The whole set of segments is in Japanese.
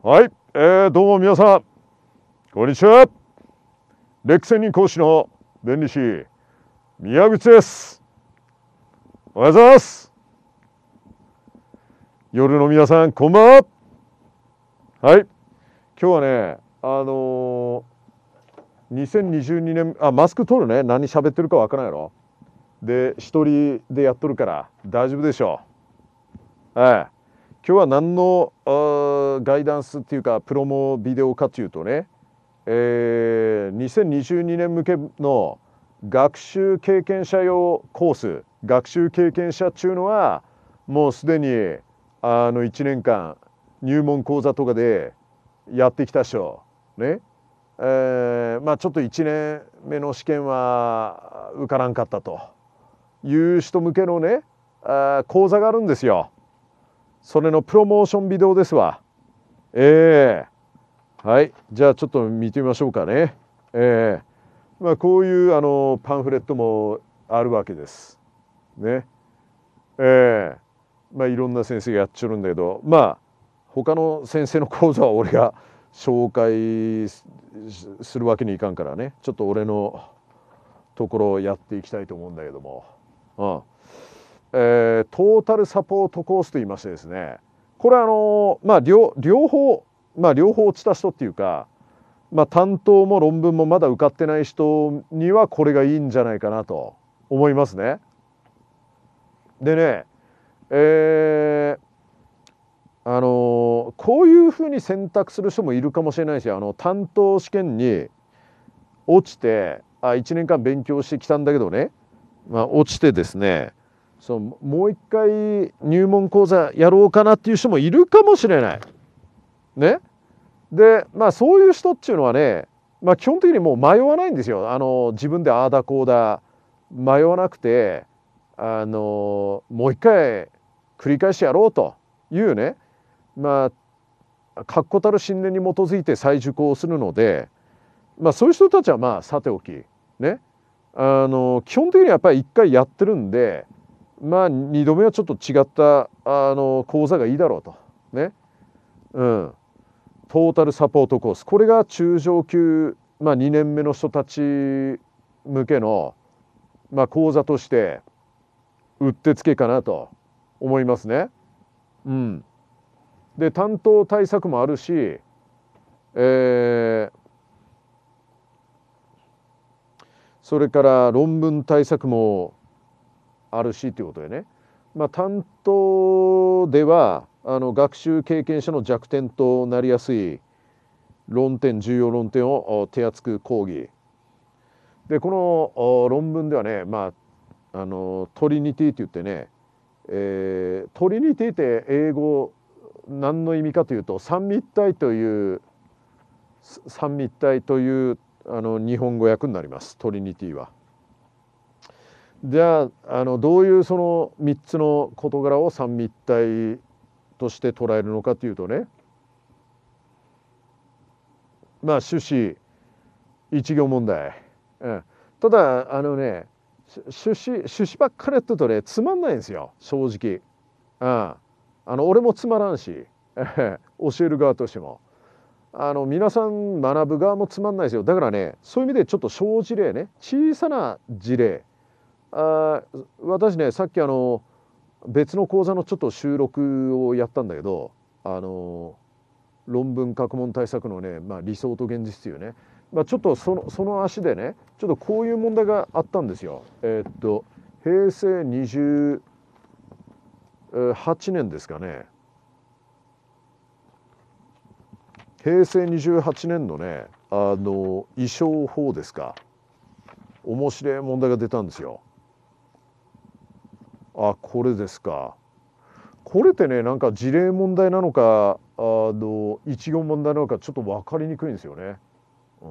はい、えー、どうも皆さんこんにちは歴戦人講師の弁理士宮口ですおはようございます夜の皆さんこんばんははい今日はねあのー、2022年あマスク取るね何喋ってるかわからんやろで一人でやっとるから大丈夫でしょうはい今日は何のガイダンスっていうかプロモビデオかというとね、えー、2022年向けの学習経験者用コース学習経験者っていうのはもうすでにあの1年間入門講座とかでやってきた人ねえー、まあちょっと1年目の試験は受からんかったという人向けのね講座があるんですよ。それのプロモーションビデオですわええー、はいじゃあちょっと見てみましょうかねええー、まあ、こういうあのパンフレットもあるわけですねええまあいろんな先生がやっちゅるんだけどまあ他の先生の講座は俺が 紹介するわけにいかんからねちょっと俺のところをやっていきたいと思うんだけども、うん、えー、トータルサポートコースといいましてですねこれあのまあ両方まあ両方落ちた人っていうか、まあ、担当も論文もまだ受かってない人にはこれがいいんじゃないかなと思いますね。でねえー、あのこういうふうに選択する人もいるかもしれないしあの担当試験に落ちてあ1年間勉強してきたんだけどね、まあ、落ちてですねそのもう一回入門講座やろうかなっていう人もいるかもしれない。ね、でまあそういう人っていうのはね、まあ、基本的にもう迷わないんですよ。あの自分でああだこうだ迷わなくてあのもう一回繰り返しやろうというねまあ確固たる信念に基づいて再受講するので、まあ、そういう人たちはまあさておきねあの基本的にはやっぱり一回やってるんでまあ2度目はちょっと違ったあの講座がいいだろうとねうんトータルサポートコースこれが中上級、まあ、2年目の人たち向けの、まあ、講座としてうってつけかなと思いますね。うん、で担当対策もあるし、えー、それから論文対策もあるしということでね、まあ、担当ではあの学習経験者の弱点となりやすい論点重要論点を手厚く講義でこの論文ではね、まあ、あのトリニティって言ってね、えー、トリニティって英語何の意味かというと三密体という三密体というあの日本語訳になりますトリニティは。じゃああのどういうその3つの事柄を三密体として捉えるのかというとねまあ趣旨一行問題、うん、ただあのね趣旨趣旨ばっかりやってるとねつまんないんですよ正直、うん、あの俺もつまらんし 教える側としてもあの皆さん学ぶ側もつまんないですよだからねそういう意味でちょっと小事例ね小さな事例あ私ねさっきあの別の講座のちょっと収録をやったんだけどあの論文学問対策のね、まあ、理想と現実というね、まあ、ちょっとそのその足でねちょっとこういう問題があったんですよ。えー、っと平成28年ですかね平成28年のねあの衣装法ですか面白い問題が出たんですよ。あこれですかこれってねなんか事例問題なのかあの一言問題なのかちょっと分かりにくいんですよね、うん、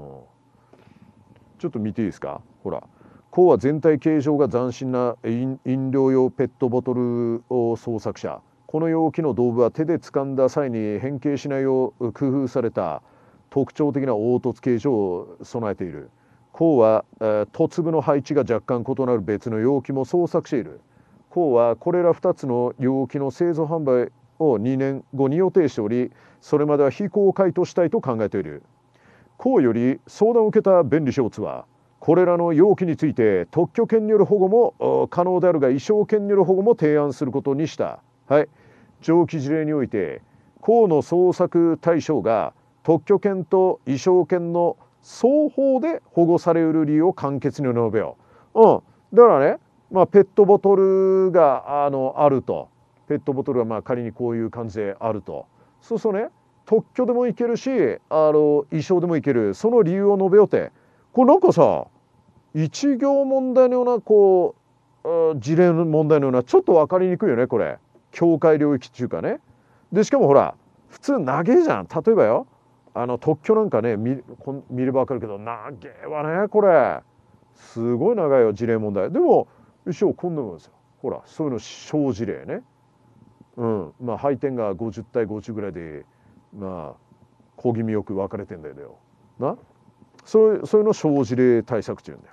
ちょっと見ていいですかほらこうは全体形状が斬新な飲料用ペットボトルを創作者この容器の道具は手で掴んだ際に変形しないよう工夫された特徴的な凹凸形状を備えている。こうは、えー、粒の配置が若干異なる別の容器も創作している。法はこれら2つの容器の製造販売を2年後に予定しておりそれまでは非公開としたいと考えている公より相談を受けた便利ショーツはこれらの容器について特許権による保護も可能であるが衣装権による保護も提案することにした。はい、上記事例において河野捜索対象が特許権と衣装権の双方で保護されうる理由を簡潔に述べよう。うん、だからねまあ、ペットボトルがあのあるとペットボトルはまあ仮にこういう感じであるとそうするとね特許でもいけるしあの衣装でもいけるその理由を述べようってこれなんかさ一行問題のようなこう事例の問題のようなちょっと分かりにくいよねこれ境界領域っていうかね。でしかもほら普通長えじゃん例えばよあの特許なんかね見見れば分かるけど長えわねこれすごい長いよ事例問題。でも師匠こんなもんですよほらそういうの小事例ねうんまあ配点が50対50ぐらいでまあ小気味よく分かれてんだよなそういうそういうの小事例対策中だよ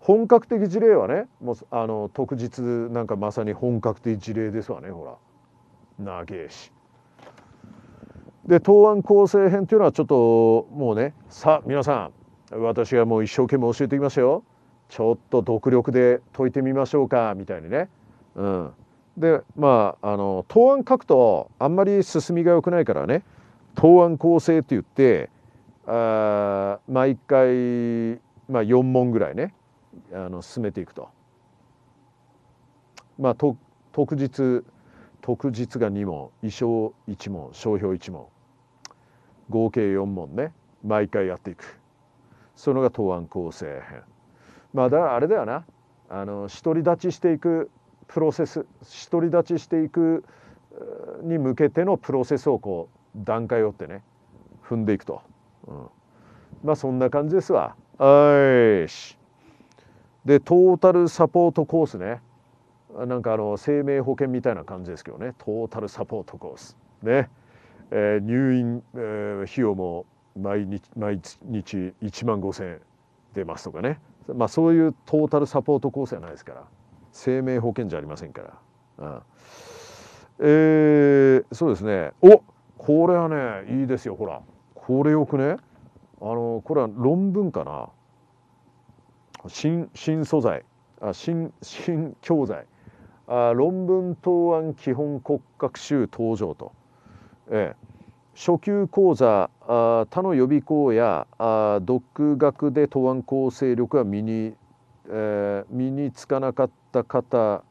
本格的事例はねもうあの特実なんかまさに本格的事例ですわねほら長えしで答案構成編というのはちょっともうねさあ皆さん私がもう一生懸命教えてきましたよちょっと独力で解いてみましょうかみたいにね、うん、でまああの答案書くとあんまり進みが良くないからね答案構成って言ってあ毎回、まあ、4問ぐらいねあの進めていくと。まあ、と特日特日が2問衣装1問商標1問合計4問ね毎回やっていくそのが答案構成編まあだからあれだよなあの独り立ちしていくプロセス独り立ちしていくに向けてのプロセスをこう段階を追ってね踏んでいくと、うん、まあそんな感じですわはいしでトータルサポートコースねなんかあの生命保険みたいな感じですけどねトータルサポートコースね、えー、入院、えー、費用も毎日毎日1万5,000円出ますとかねまあ、そういうトータルサポート構成はないですから生命保険じゃありませんから、うん、えー、そうですねおこれはねいいですよほらこれよくねあのこれは論文かな新新素材あ新新教材あ論文答案基本骨格集登場と、ええ、初級講座あ他の予備校やあ独学で答案構成力が身に、えー、身につかなかった方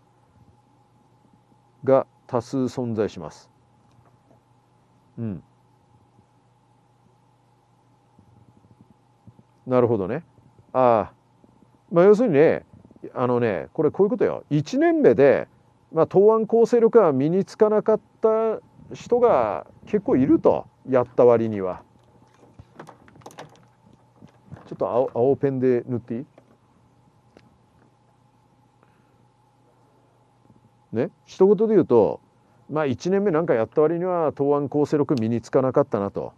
が多数存在します。うん、なるほどね。あまあ要するにねあのねこれこういうことよ。1年目で、まあ、答案構成力が身につかなかった人が結構いるとやった割にはちょっと青青ペンで塗っていいね一言で言うとまあ1年目なんかやった割には答案構成力身につかなかったなと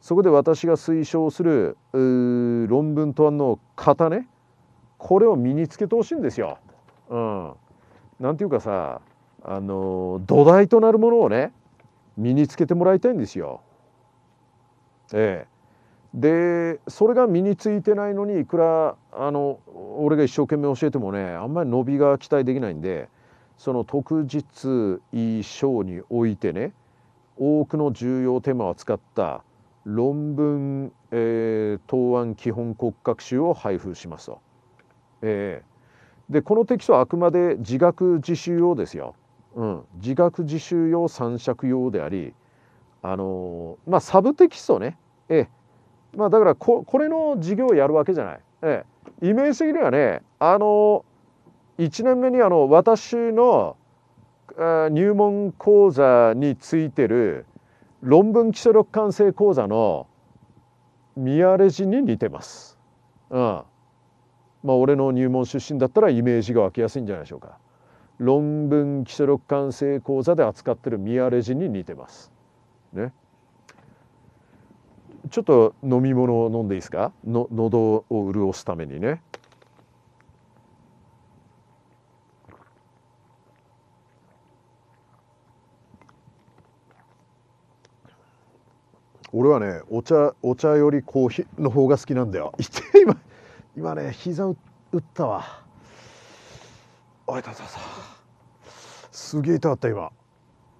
そこで私が推奨する論文答案の型ねこれを身につけてほしいんですよ。うん、なんていうかさあの土台となるものをね身につけてもらいたいんですよ。ええ、でそれが身についてないのにいくらあの俺が一生懸命教えてもねあんまり伸びが期待できないんでその特実衣装においてね多くの重要テーマを使った論文、えー、答案基本骨格集を配布しますと。ええ、でこのテキストはあくまで自学自習用ですよ。うん、自学自習用三尺用でありあのー、まあサブテキストねええまあだからここれの授業をやるわけじゃない、ええ、イメージ的にはねあのー、1年目にあの私の入門講座についてる論文基礎力完成講座の宮レジに似てます。うん、まあ俺の入門出身だったらイメージが湧きやすいんじゃないでしょうか。論文基礎録完成講座で扱ってるミアレジに似てます。ね。ちょっと飲み物を飲んでいいですかの喉を潤すためにね。俺はねお茶お茶よりコーヒーの方が好きなんだよ。今今ね膝打ったわ。あいたいたいたすげえ痛かった今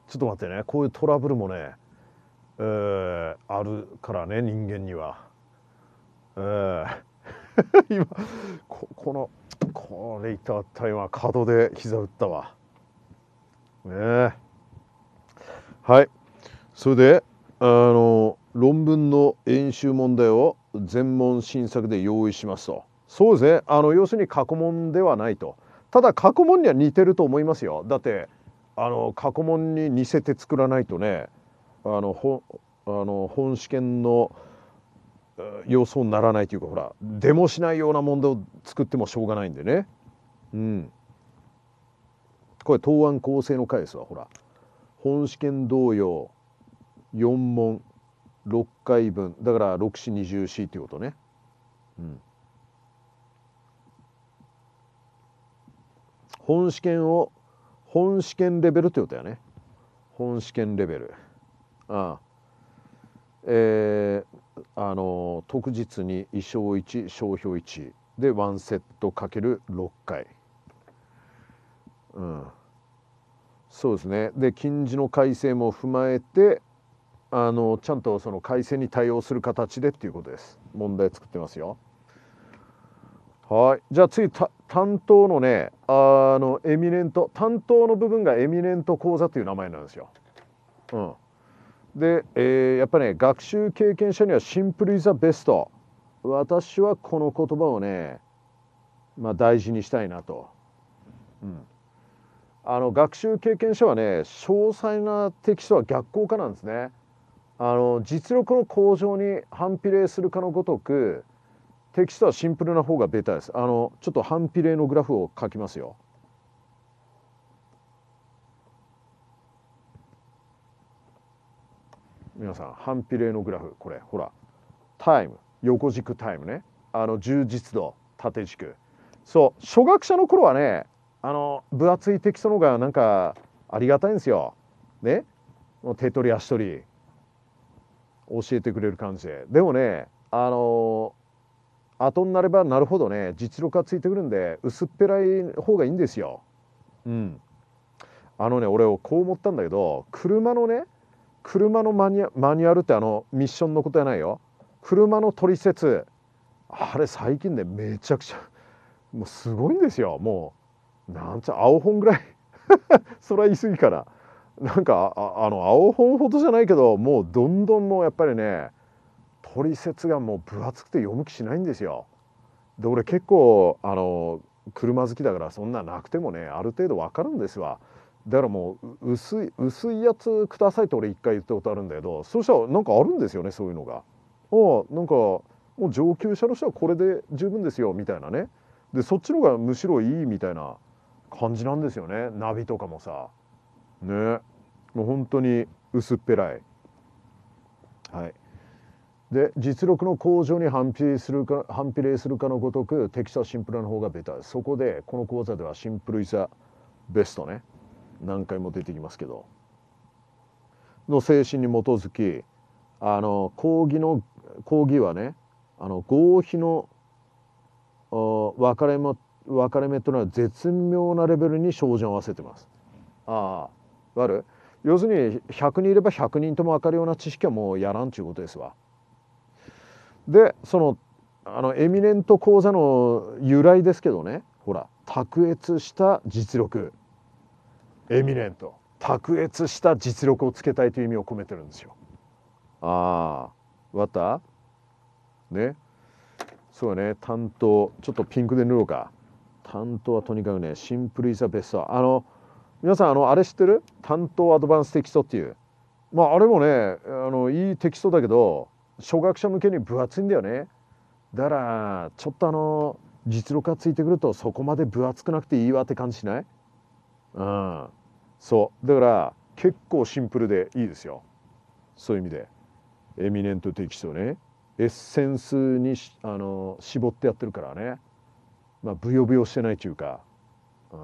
ちょっと待ってねこういうトラブルもねえー、あるからね人間にはえー、今ここのこれ痛かった今角で膝打ったわねえはいそれであの論文の演習問題を全問新作で用意しますとそうですねあの要するに過去問ではないとただ過去問には似てると思いますよだってあの過去問に似せて作らないとねあのほあの本試験の様相にならないというかほらデもしないような問題を作ってもしょうがないんでねうんこれ答案構成の回ですわほら本試験同様4問6回分だから6四2 0 c っていうことねうん本試験を本試験レベルってことやね本試験レベルああえー、あの特実に衣装1商標1で1セットかける6回うんそうですねで近似の改正も踏まえてあのちゃんとその改正に対応する形でっていうことです問題作ってますよはいじゃあ次担当のねあのエミネント担当の部分がエミネント講座という名前なんですよ。うん、で、えー、やっぱね学習経験者にはシンプル・イザ・ベスト私はこの言葉をね、まあ、大事にしたいなと。うん、あの学習経験者はね詳細なテキストは逆効果なんですね。あの実力の向上に反比例するかのごとくテキストはシンプルな方がベタです。あのちょっと反比例のグラフを書きますよ。皆さん反比例のグラフこれほらタイム横軸タイムねあの充実度縦軸そう初学者の頃はねあの分厚いテキストの方がなんかありがたいんですよ。ね手取り足取り教えてくれる感じで。でもねあの後になればなるほどね実力がついてくるんで薄っぺらい方がいいんですよ。うん、あのね俺をこう思ったんだけど車のね車のマニュアルってあのミッションのことじゃないよ車の取説あれ最近ねめちゃくちゃもうすごいんですよもうなんちゃ青本ぐらい それは言い過ぎからなんかあの青本ほどじゃないけどもうどんどんもうやっぱりね取説がもう分厚くて読む気しないんですよ。で俺結構あの車好きだからそんななくてもねある程度わかるんですわ。だからもう薄い薄いやつくださいって俺一回言ったことあるんだけどそしたらなんかあるんですよねそういうのが。ああなんかもう上級者の人はこれで十分ですよみたいなねでそっちの方がむしろいいみたいな感じなんですよねナビとかもさねもう本当に薄っぺらいはいで実力の向上に反比するか反比例するかのごとく適さシンプルの方がベターそこでこの講座ではシンプルイザベストね何回も出てきますけどの精神に基づきあの講義の講義はねあの合否の分かれ分かれ目というのは絶妙なレベルに照準を合わせてます。ああ、わる要するに100人いれば100人とも分かるような知識はもうやらんちゅうことですわ。でそのあのエミネント講座の由来ですけどねほら卓越した実力エミネント卓越した実力をつけたいという意味を込めてるんですよ。ああわったねそうね担当ちょっとピンクで塗ろうか担当はとにかくねシンプルイザベストあの皆さんあのあれ知ってる担当アドバンステキストっていうまああれもねあのいいテキストだけど初学者向けに分厚いんだよねだからちょっとあの実力がついてくるとそこまで分厚くなくていいわって感じしないうんそうだから結構シンプルでいいですよそういう意味でエミネントテキストねエッセンスにあの絞ってやってるからねまあブヨブヨしてないというか、うん、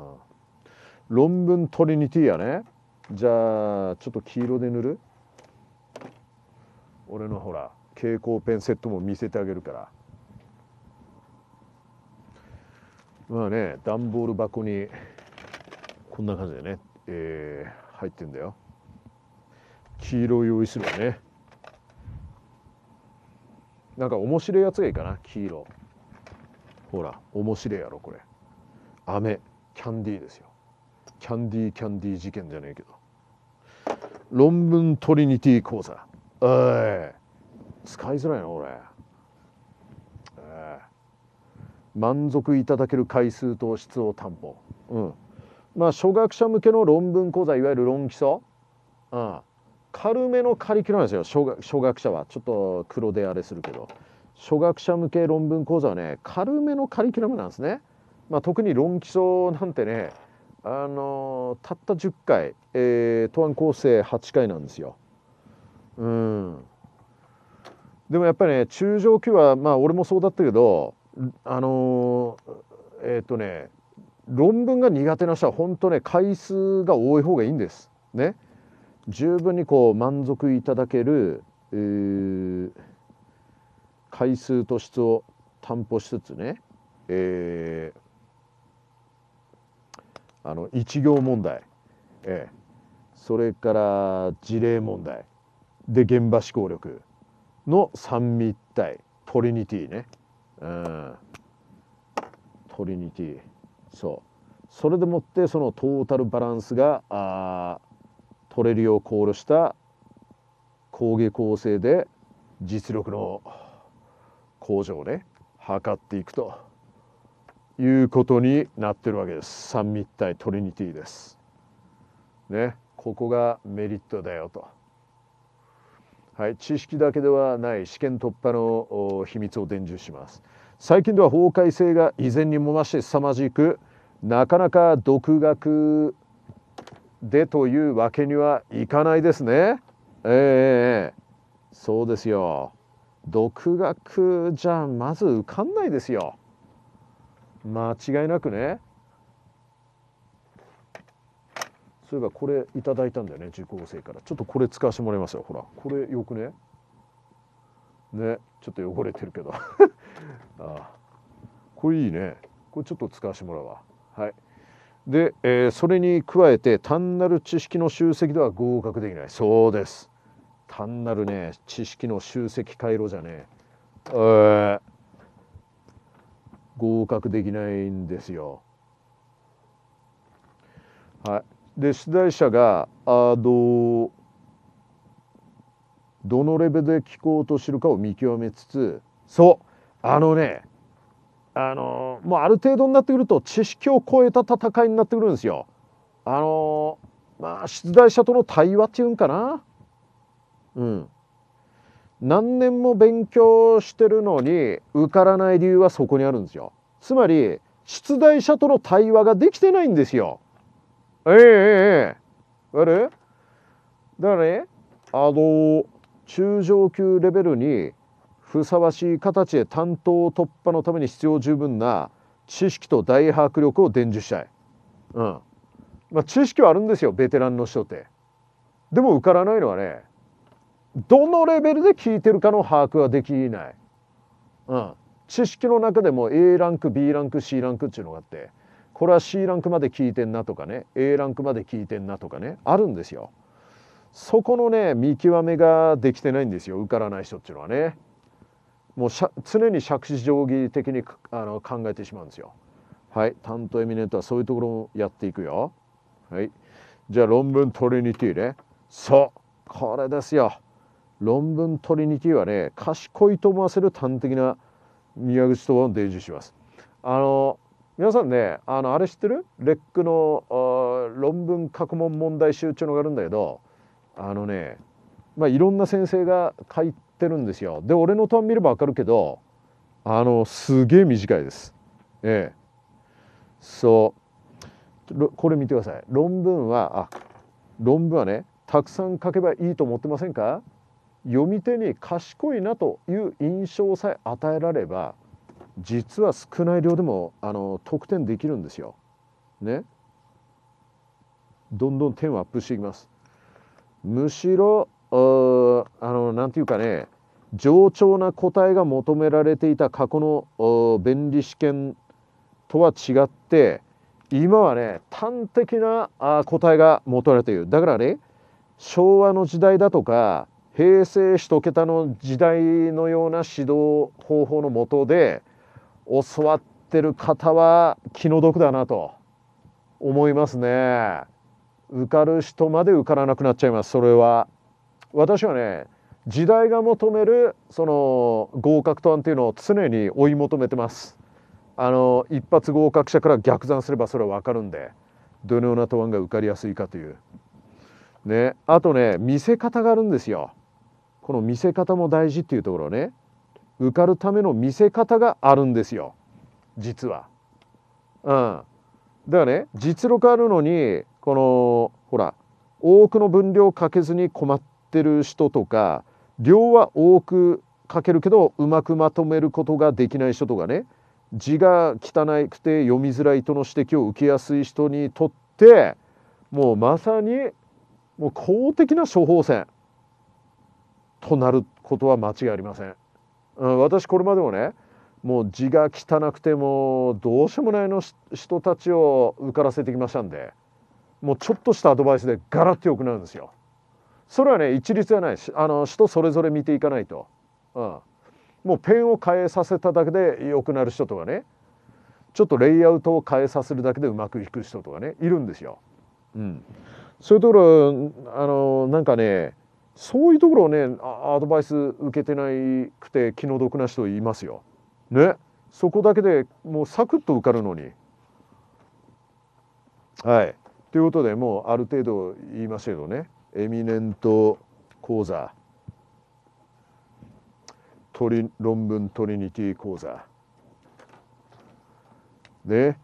論文トリニティやねじゃあちょっと黄色で塗る俺のほら蛍光ペンセットも見せてあげるからまあね段ボール箱にこんな感じでね、えー、入ってんだよ黄色を用意するわねなんか面白いやつがいいかな黄色ほら面白いやろこれ飴キャンディーですよキャンディーキャンディー事件じゃねえけど論文トリニティ講座おい使いづらいな俺、えー、満足いただける回数と質を担保うんまあ初学者向けの論文講座いわゆる論基礎、うん、軽めのカリキュラムですよ初学初学者はちょっと黒であれするけど初学者向け論文講座はね軽めのカリキュラムなんですね、まあ、特に論基礎なんてねあのたった10回、えー、答案構成8回なんですよ。うんでもやっぱりね中上級はまあ俺もそうだったけどあのえっ、ー、とね論文が苦手な人は本当ね回数が多い方がいいんです。ね、十分にこう満足いただける、えー、回数と質を担保しつつね、えー、あの一行問題、えー、それから事例問題で現場思考力の三密体トリニティね、うん、トリニティそうそれでもってそのトータルバランスがあ取れるよう考慮した工芸構成で実力の向上をね測っていくということになってるわけです三密体トリニティです。ねここがメリットだよと。はい、知識だけではない試験突破の秘密を伝授します最近では法改正が以前にも増して凄まじくなかなか独学でというわけにはいかないですねええそうですよ独学じゃまず受かんないですよ間違いなくねそういえばこれいただいたんだよね受講生からちょっとこれ使わせてもらいますよほらこれよくねねちょっと汚れてるけど あこれいいねこれちょっと使わせてもらうわはいで、えー、それに加えて単なる知識の集積では合格できないそうです単なるね知識の集積回路じゃねえー、合格できないんですよはいで出題者があのどのレベルで聞こうとしてるかを見極めつつそうあのねあのもうある程度になってくると知識を超えた戦いになってくるんですよ。あのまあ出題者との対話っていうんかな。うん、何年も勉強してるのに受からない理由はそこにあるんですよ。つまり出題者との対話ができてないんですよ。ええええあれだからねあの中上級レベルにふさわしい形で担当突破のために必要十分な知識と大迫力を伝授したい、うんまあ、知識はあるんですよベテランの人ってでも受からないのはねどのレベルで聞いてるかの把握はできない、うん、知識の中でも A ランク B ランク C ランクっていうのがあってこれは C ランクまで聞いてんなとかね A ランクまで聞いてんなとかねあるんですよ。そこのね見極めができてないんですよ受からない人っていうのはね。もう常に杓子定規的にあの考えてしまうんですよ。はい、担当エミネントはそういうところもやっていくよ。はい、じゃあ論文トリニティね。そうこれですよ。論文トリニティはね賢いと思わせる端的な宮口とを伝授します。あの皆さんねあのあれ知ってるレックの論文過去問問題集っていうのがあるんだけどあのねまあいろんな先生が書いてるんですよ。で俺のト案見ればわかるけどあのすげえ短いです。ええ。そうこれ見てください。論文はあ論文はねたくさん書けばいいと思ってませんか読み手に賢いなという印象さえ与えられば実は少ない量でもあの得点できるんですよ。ね。どんどん点をアップしていきます。むしろあのなんていうかね冗長な答えが求められていた過去の便利試験とは違って今はね端的なあ答えが求められているだからね昭和の時代だとか平成1桁の時代のような指導方法のもとで教わってる方は気の毒だなと思いますね受かる人まで受からなくなっちゃいますそれは私はね時代が求めるその合格答案っていうのを常に追い求めてますあの一発合格者から逆算すればそれは分かるんでどのような答案が受かりやすいかというねあとね見せ方があるんですよこの見せ方も大事っていうところね受かるための見せ方があるんですよ実は。うん、だからね実力あるのにこのほら多くの分量かけずに困ってる人とか量は多くかけるけどうまくまとめることができない人とかね字が汚くて読みづらいとの指摘を受けやすい人にとってもうまさにもう公的な処方箋となることは間違いありません。うん、私これまでもねもう字が汚くてもどうしようもないの人たちを受からせてきましたんでもうちょっとしたアドバイスでガラッと良くなるんですよ。それはね一律じゃないあの人それぞれ見ていかないと、うん、もうペンを変えさせただけで良くなる人とかねちょっとレイアウトを変えさせるだけでうまくいく人とかねいるんですよ。うん、そういうところあのなんかねそういうところをねアドバイス受けてないくて気の毒な人いますよ。ねそこだけでもうサクッと受かるのに。はい。ということでもうある程度言いましたけどねエミネント講座トリ論文トリニティ講座ね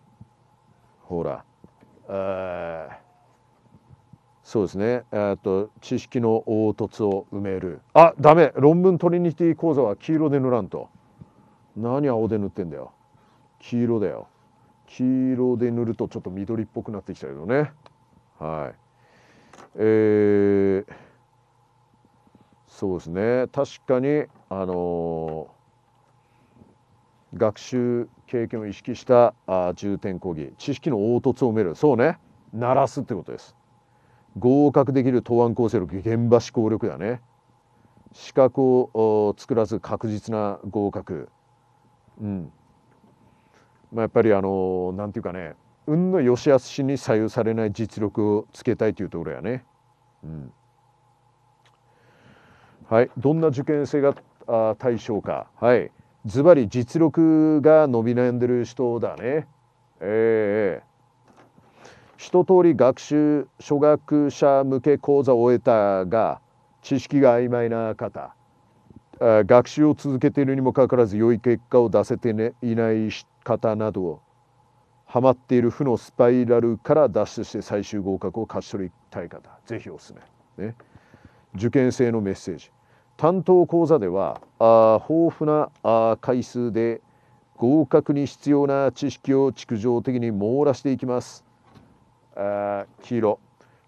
ほらえそうですね、えっと、と知識の凹凸を埋めるあダメ論文トリニティ講座は黄色で塗らんと何青で塗ってんだよ黄色だよ黄色で塗るとちょっと緑っぽくなってきたけどねはいえー、そうですね確かにあのー、学習経験を意識したあ重点講義知識の凹凸を埋めるそうね鳴らすってことです合格できる答案構成力現場思考力だね資格を作らず確実な合格うんまあ、やっぱりあの何て言うかね運の良し悪しに左右されない実力をつけたいというところやね、うん、はいどんな受験生があ対象かはいズバリ実力が伸び悩んでる人だねええー一通り学習初学者向け講座を終えたが知識が曖昧な方学習を続けているにもかかわらず良い結果を出せて、ね、いない方などハマっている負のスパイラルから脱出して最終合格を勝ち取りたい方是非おすすめ、ね、受験生のメッセージ担当講座ではあ豊富なあ回数で合格に必要な知識を築上的に網羅していきます。あ黄色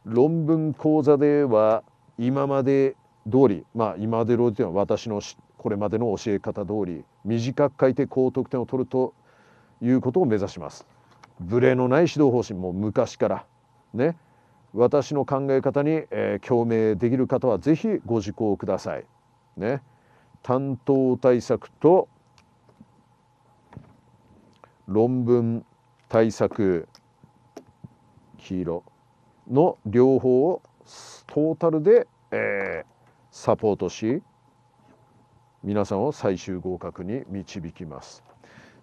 論文講座では今まで通りまあ今まで通りというのは私のこれまでの教え方通り短く書いて高得点を取るということを目指します。ブレのない指導方針も昔からね私の考え方に、えー、共鳴できる方はぜひご受講ください。ね担当対策と論文対策黄色の両方をトータルで、えー、サポートし皆さんを最終合格に導きます。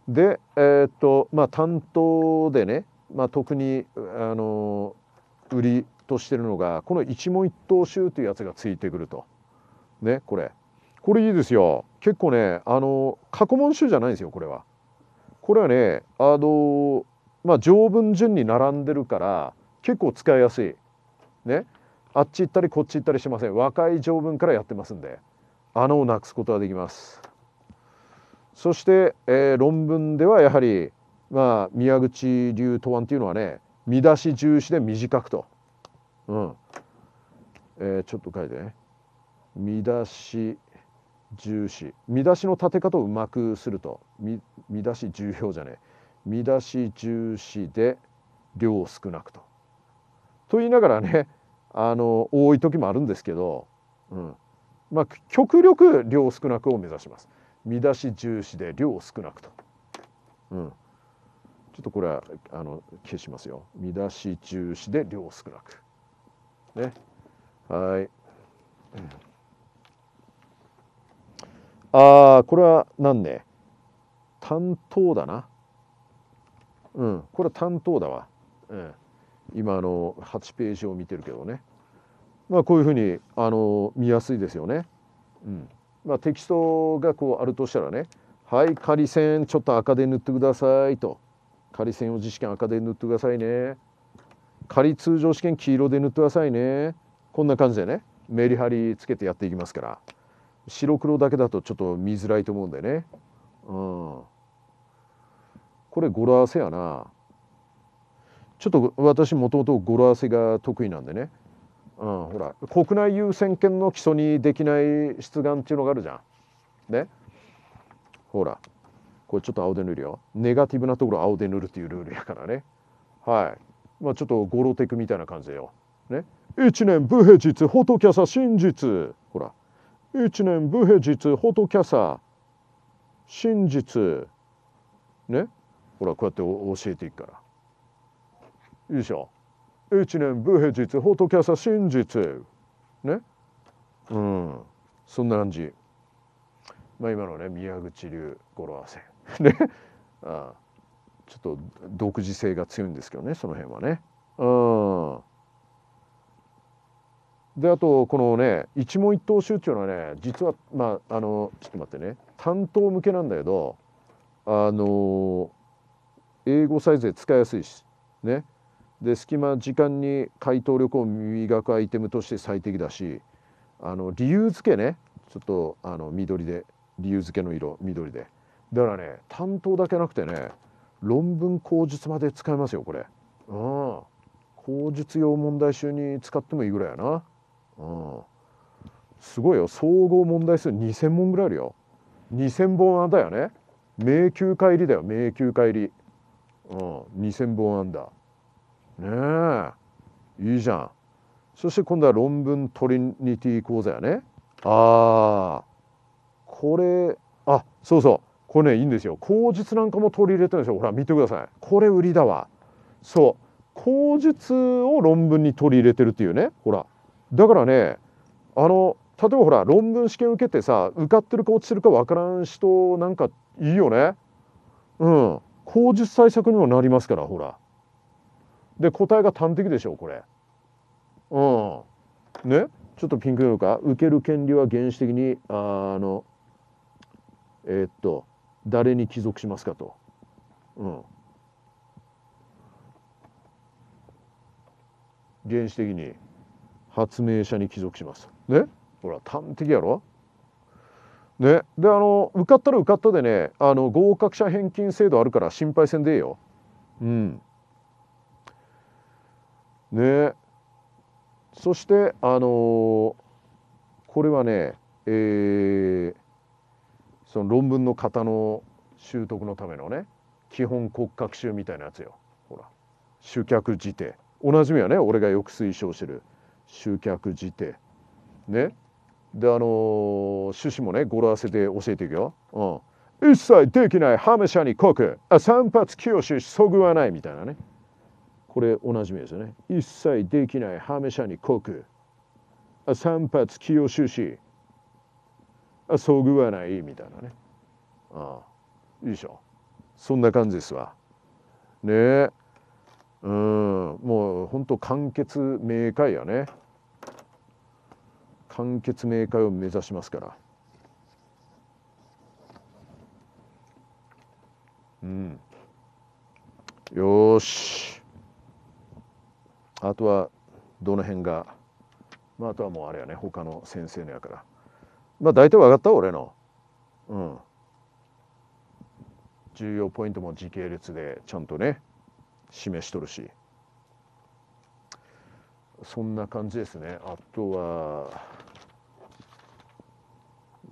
で、えー、っとまあ、担当でね、まあ、特にあの売りとしてるのがこの一問一答集というやつがついてくると。ねこれ。これいいですよ。結構ねあの過去問集じゃないんですよこれは。これはねあのまあ、条文順に並んでるから結構使いやすい。ね、あっち行ったりこっち行ったりしません若い条文からやってますんで穴をなくすことができますそして、えー、論文ではやはり、まあ、宮口流答案ていうのはね見出し重視で短くと、うんえー、ちょっと書いてね見出し重視見出しの立て方をうまくすると見出し重要じゃねえ見出し重視で量少なくと。と言いながらねあの多い時もあるんですけど、うんまあ、極力量少なくを目指します。見出し重視で量少なくと。うん、ちょっとこれはあの消しますよ。見出し重視で量少なく。ね。はい。ああこれは何ね担当だなうん、これは担当だわ、うん、今あの8ページを見てるけどね、まあ、こういうふうにあの見やすいですよね。うんまあ、テキストがこうあるとしたらね「はい仮線ちょっと赤で塗ってください」と「仮線を自試験赤で塗ってくださいね」「仮通常試験黄色で塗ってくださいね」こんな感じでねメリハリつけてやっていきますから白黒だけだとちょっと見づらいと思うんでね。うんこれ語呂合わせやなちょっと私もともと語呂合わせが得意なんでね、うん、ほら国内優先権の基礎にできない出願っていうのがあるじゃん。ねほらこれちょっと青で塗るよネガティブなところ青で塗るっていうルールやからねはいまあちょっと語呂テクみたいな感じでよ。ね一年武平日仏サ真実ほら一年武平日仏サ真実ねほらこうやって教えていくからよいしょ一年武平日仏サ真実ねうんそんな感じまあ今のね宮口流語呂合わせねあちょっと独自性が強いんですけどねその辺はねうんであとこのね一問一答集っていうのはね実はまああのちょっと待ってね担当向けなんだけどあの英語サイズで使いやすいしねで隙間時間に回答力を磨くアイテムとして最適だしあの理由付けねちょっとあの緑で理由付けの色緑でだからね担当だけなくてね論文口述まで使えますよこれうん口述用問題集に使ってもいいぐらいやなうんすごいよ総合問題数2,000問ぐらいあるよ2,000本あたよね迷宮会入りだよ迷宮会入りうん、2,000本あんだ。ねえいいじゃん。そして今度は論文トリニティ講座やね。ああこれあそうそうこれねいいんですよ。口述なんかも取り入れてるんですよ。ほら見てください。これ売りだわ。そう口述を論文に取り入れてるっていうね。ほらだからねあの例えばほら論文試験受けてさ受かってるか落ちてるか分からん人なんかいいよね。うん。口述採作にもなりますからほら。で答えが端的でしょうこれ。うん。ねちょっとピンク色か受ける権利は原始的にあのえー、っと誰に帰属しますかと。うん。原始的に発明者に帰属します。ねほら端的やろね、であの受かったら受かったでねあの合格者返金制度あるから心配せんでええよ。うん、ねそしてあのー、これはね、えー、その論文の型の習得のためのね基本骨格集みたいなやつよほら集客辞典おなじみはね俺がよく推奨してる集客辞典ねであの趣旨もね語呂合わせて教えていくよ、うん、一切できないハメ車に濃くあ散髪清しそぐわないみたいなねこれおなじみですよね一切できないハメ車に濃くあ散髪清しあそぐわないみたいなねああいいでしょそんな感じですわねえうんもうほんと簡潔明快やね完結明快を目指しますから。うん、よしあとはどの辺がまああとはもうあれやね他の先生のやからまあ大体分かった俺のうん重要ポイントも時系列でちゃんとね示しとるしそんな感じですねあとは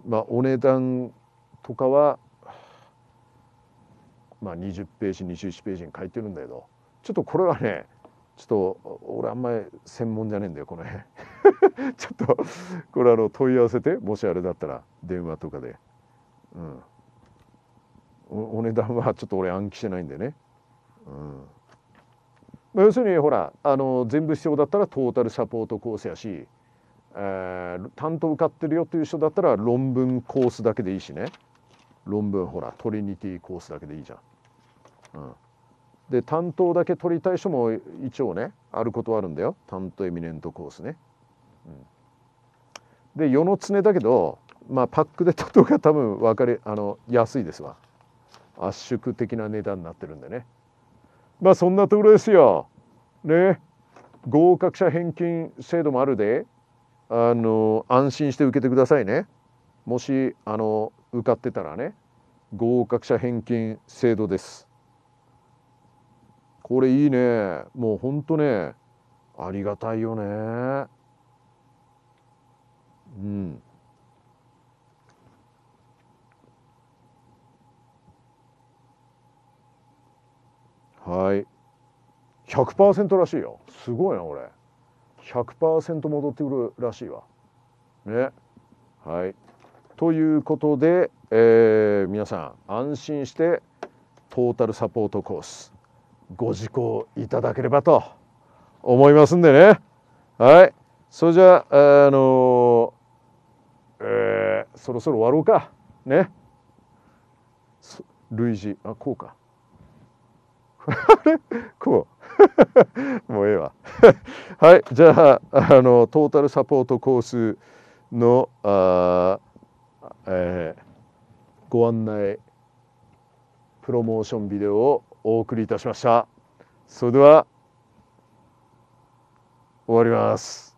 まあ、お値段とかは、まあ、20ページ21ページに書いてるんだけどちょっとこれはねちょっと俺あんまり専門じゃねえんだよこの辺 ちょっとこれあの問い合わせてもしあれだったら電話とかで、うんお、お値段はちょっと俺暗記してないんでね、うんまあ、要するにほらあの全部必要だったらトータルサポートコースやしえー、担当受かってるよという人だったら論文コースだけでいいしね論文ほらトリニティコースだけでいいじゃん。うん、で担当だけ取りたい人も一応ねあることはあるんだよ担当エミネントコースね。うん、で世の常だけど、まあ、パックで取ったが多分分かりあの安いですわ圧縮的な値段になってるんでね。まあそんなところですよ。ね合格者返金制度もあるであの安心して受けてくださいねもしあの受かってたらね合格者返金制度ですこれいいねもうほんとねありがたいよねうんはい100%らしいよすごいなこれ。100%戻ってくるらしいわ。ね。はい。ということで、えー、皆さん安心してトータルサポートコースご受講いただければと思いますんでね。はい。それじゃあ、あのー、えー、そろそろ終わろうか。ね。類似。あ、こうか。こう。もうええわ はいじゃああのトータルサポートコースのあ、えー、ご案内プロモーションビデオをお送りいたしましたそれでは終わります